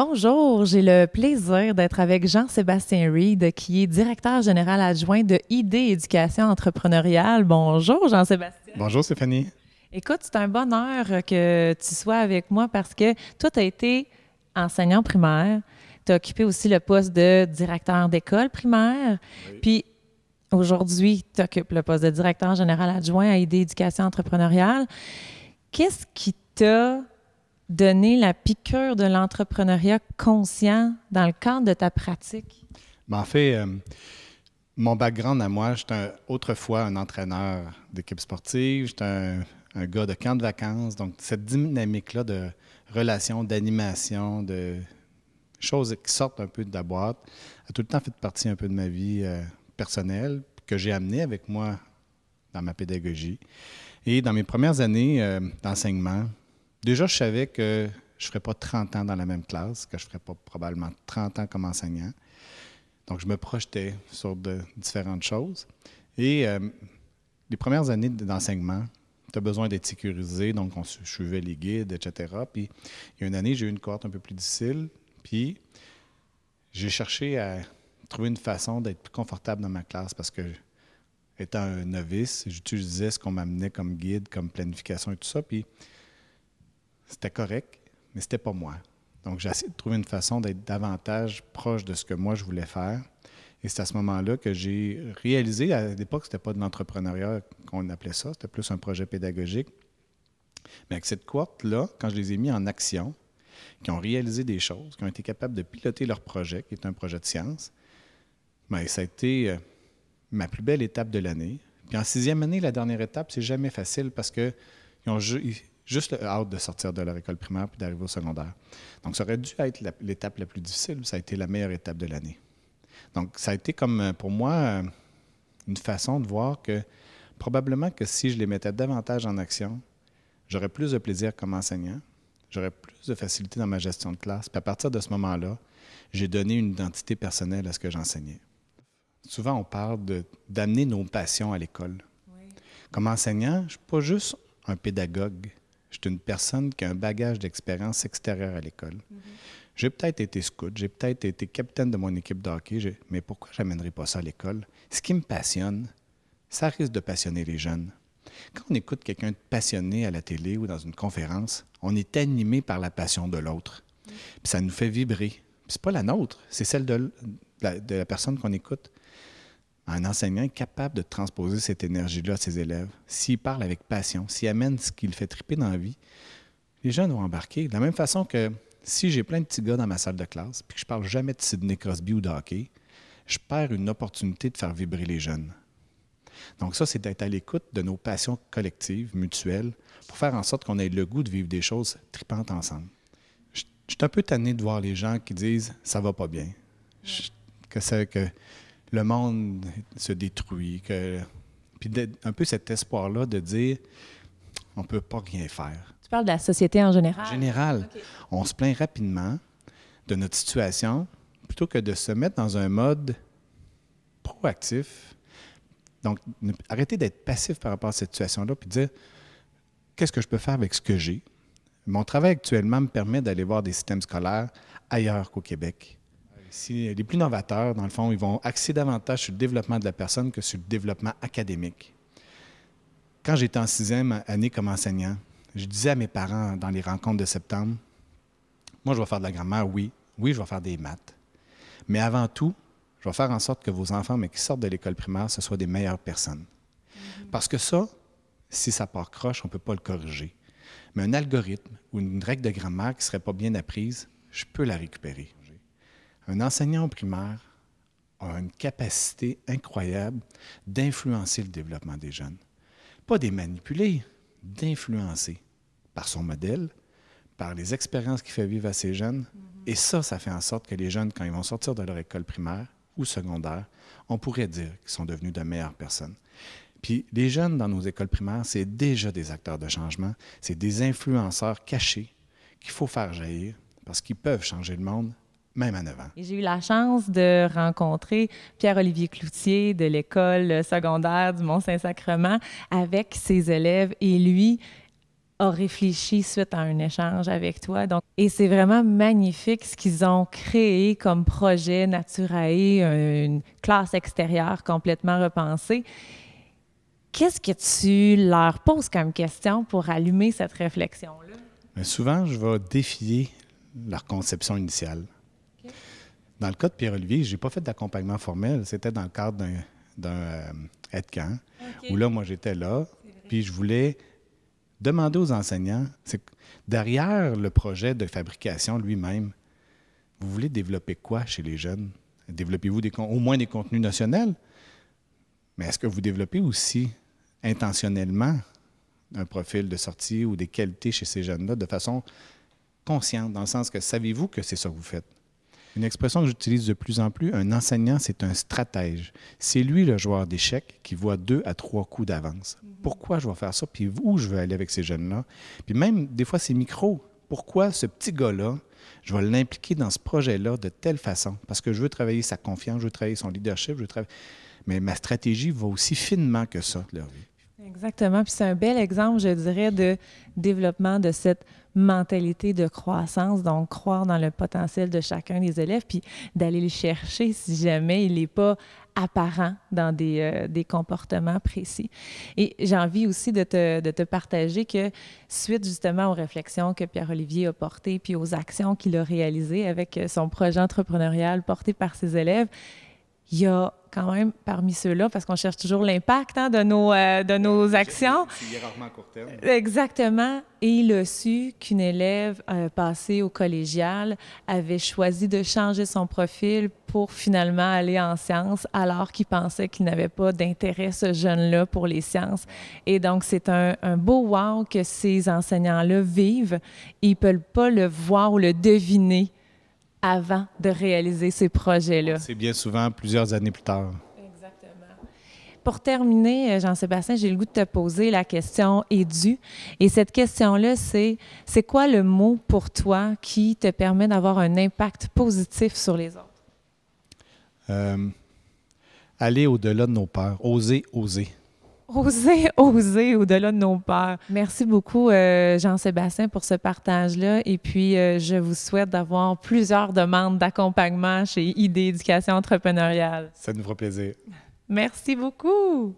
Bonjour, j'ai le plaisir d'être avec Jean-Sébastien Reed, qui est directeur général adjoint de ID Éducation entrepreneuriale. Bonjour, Jean-Sébastien. Bonjour, Stéphanie. Écoute, c'est un bonheur que tu sois avec moi parce que toi, tu as été enseignant primaire, tu as occupé aussi le poste de directeur d'école primaire, puis aujourd'hui, tu occupes le poste de directeur général adjoint à ID Éducation entrepreneuriale. Qu'est-ce qui t'a donner la piqûre de l'entrepreneuriat conscient dans le cadre de ta pratique? Ben, en fait, euh, mon background à moi, j'étais autrefois un entraîneur d'équipe sportive, j'étais un, gars de camp de vacances. Donc, cette dynamique-là de relations, d'animation, de choses qui sortent un peu de la boîte, a tout le temps fait partie un peu de ma vie euh, personnelle que j'ai amenée avec moi dans ma pédagogie. Et dans mes premières années euh, d'enseignement, déjà, je savais que je ne ferais pas 30 ans dans la même classe, que je ne ferais pas probablement 30 ans comme enseignant. Donc, je me projetais sur de différentes choses. Et euh, les premières années d'enseignement, tu as besoin d'être sécurisé, donc on suivait les guides, etc. Puis, il y a une année, j'ai eu une cohorte un peu plus difficile, puis j'ai cherché à trouver une façon d'être plus confortable dans ma classe parce que, étant un novice, j'utilisais ce qu'on m'amenait comme guide, comme planification et tout ça. Puis, c'était correct, mais c'était pas moi. Donc, j'ai essayé de trouver une façon d'être davantage proche de ce que moi je voulais faire. Et c'est à ce moment-là que j'ai réalisé, à l'époque, c'était pas de l'entrepreneuriat qu'on appelait ça, c'était plus un projet pédagogique. Mais avec cette courte là quand je les ai mis en action, qui ont réalisé des choses, qui ont été capables de piloter leur projet, qui est un projet de science, bien, ça a été euh, ma plus belle étape de l'année. Puis en sixième année, la dernière étape, c'est jamais facile parce que ont ont, juste le hâte de sortir de leur école primaire puis d'arriver au secondaire. Donc, ça aurait dû être l'étape la, plus difficile, ça a été la meilleure étape de l'année. Donc, ça a été comme, euh, pour moi, euh, une façon de voir que probablement que si je les mettais davantage en action, j'aurais plus de plaisir comme enseignant, j'aurais plus de facilité dans ma gestion de classe. Puis à partir de ce moment-là, j'ai donné une identité personnelle à ce que j'enseignais. Souvent, on parle d'amener nos passions à l'école. Comme enseignant, je ne suis pas juste un pédagogue. Je suis une personne qui a un bagage d'expérience extérieure à l'école. Mhm. J'ai peut-être été scout, j'ai peut-être été capitaine de mon équipe de hockey, mais pourquoi j'amènerais pas ça à l'école? Ce qui me passionne, ça risque de passionner les jeunes. Quand on écoute quelqu'un de passionné à la télé ou dans une conférence, on est animé par la passion de l'autre. Mhm. Puis ça nous fait vibrer. Ce n'est pas la nôtre, c'est celle de la personne qu'on écoute un enseignant capable de transposer cette énergie-là à ses élèves, s'il parle avec passion, s'il amène ce qu'il fait triper dans la vie, les jeunes vont embarquer. De la même façon que si j'ai plein de petits gars dans ma salle de classe puis que je parle jamais de Sidney Crosby ou de hockey, je perds une opportunité de faire vibrer les jeunes. Donc ça, c'est d'être à l'écoute de nos passions collectives, mutuelles, pour faire en sorte qu'on ait le goût de vivre des choses tripantes ensemble. Je, suis un peu tanné de voir les gens qui disent « ça va pas bien Que Que, que le monde se détruit. Puis un peu cet espoir-là de dire on ne peut pas rien faire. Tu parles de la société en général? En général. On se plaint rapidement de notre situation plutôt que de se mettre dans un mode proactif. Donc, arrêter d'être passif par rapport à cette situation-là, puis dire qu'est-ce que je peux faire avec ce que j'ai. Mon travail actuellement me permet d'aller voir des systèmes scolaires ailleurs qu'au Québec les plus novateurs, dans le fond, ils vont axer davantage sur le développement de la personne que sur le développement académique. Quand j'étais en sixième année comme enseignant, je disais à mes parents dans les rencontres de septembre, moi, je vais faire de la grammaire, oui. Oui, je vais faire des maths. Mais avant tout, je vais faire en sorte que vos enfants, mais qui sortent de l'école primaire, ce soient des meilleures personnes. Mm-hmm. Parce que ça, si ça part croche, on ne peut pas le corriger. Mais un algorithme ou une règle de grammaire qui ne serait pas bien apprise, je peux la récupérer. Un enseignant primaire a une capacité incroyable d'influencer le développement des jeunes. Pas des manipuler, d'influencer par son modèle, par les expériences qu'il fait vivre à ses jeunes. Mm-hmm. Et ça, ça fait en sorte que les jeunes, quand ils vont sortir de leur école primaire ou secondaire, on pourrait dire qu'ils sont devenus de meilleures personnes. Puis les jeunes dans nos écoles primaires, c'est déjà des acteurs de changement, c'est des influenceurs cachés qu'il faut faire jaillir parce qu'ils peuvent changer le monde même à 9 ans. j'ai eu la chance de rencontrer Pierre-Olivier Cloutier de l'école secondaire du Mont-Saint-Sacrement avec ses élèves et lui a réfléchi suite à un échange avec toi. Donc, et c'est vraiment magnifique ce qu'ils ont créé comme projet Naturae, une classe extérieure complètement repensée. Qu'est-ce que tu leur poses comme question pour allumer cette réflexion-là? Souvent, je vais défier leur conception initiale. Dans le cas de Pierre-Olivier, je n'ai pas fait d'accompagnement formel. C'était dans le cadre d'un euh, aide-camp, où là, moi, j'étais là, puis je voulais demander aux enseignants, c'est derrière le projet de fabrication lui-même, vous voulez développer quoi chez les jeunes? Développez-vous au moins des contenus notionnels? Mais est-ce que vous développez aussi intentionnellement un profil de sortie ou des qualités chez ces jeunes-là de façon consciente, dans le sens que savez-vous que c'est ça que vous faites? Une expression que j'utilise de plus en plus, un enseignant, c'est un stratège. C'est lui le joueur d'échecs qui voit deux à trois coups d'avance. Pourquoi je vais faire ça? Puis où je vais aller avec ces jeunes-là? Puis même, des fois, c'est micro. Pourquoi ce petit gars-là, je vais l'impliquer dans ce projet-là de telle façon? Parce que je veux travailler sa confiance, je veux travailler son leadership, je veux travailler... Mais ma stratégie va aussi finement que ça, leur Exactement. Puis c'est un bel exemple, je dirais, de développement de cette mentalité de croissance, donc croire dans le potentiel de chacun des élèves, puis d'aller le chercher si jamais il n'est pas apparent dans euh, des, comportements précis. Et j'ai envie aussi de te, de te, partager que suite justement aux réflexions que Pierre-Olivier a portées, puis aux actions qu'il a réalisées avec son projet entrepreneurial porté par ses élèves, il y a quand même parmi ceux-là, parce qu'on cherche toujours l'impact hein, de, nos, euh, de nos actions. rarement à court terme. Exactement. Et il a su qu'une élève euh, passée au collégial avait choisi de changer son profil pour finalement aller en sciences, alors qu'il pensait qu'il n'avait pas d'intérêt, ce jeune-là, pour les sciences. Et donc, c'est un, un, beau wow que ces enseignants-là vivent. Ils ne peuvent pas le voir ou le deviner avant de réaliser ces projets-là. C'est bien souvent plusieurs années plus tard. Exactement. Pour terminer, euh, Jean-Sébastien, j'ai le goût de te poser la question édu. Et cette question-là, c'est c'est quoi le mot pour toi qui te permet d'avoir un impact positif sur les autres? Euh, aller au-delà de nos peurs, oser, oser oser, oser au-delà de nos peurs. Merci beaucoup, euh, Jean-Sébastien, pour ce partage-là. Et puis, euh, je vous souhaite d'avoir plusieurs demandes d'accompagnement chez ID Éducation entrepreneuriale. Ça nous fera plaisir. Merci beaucoup.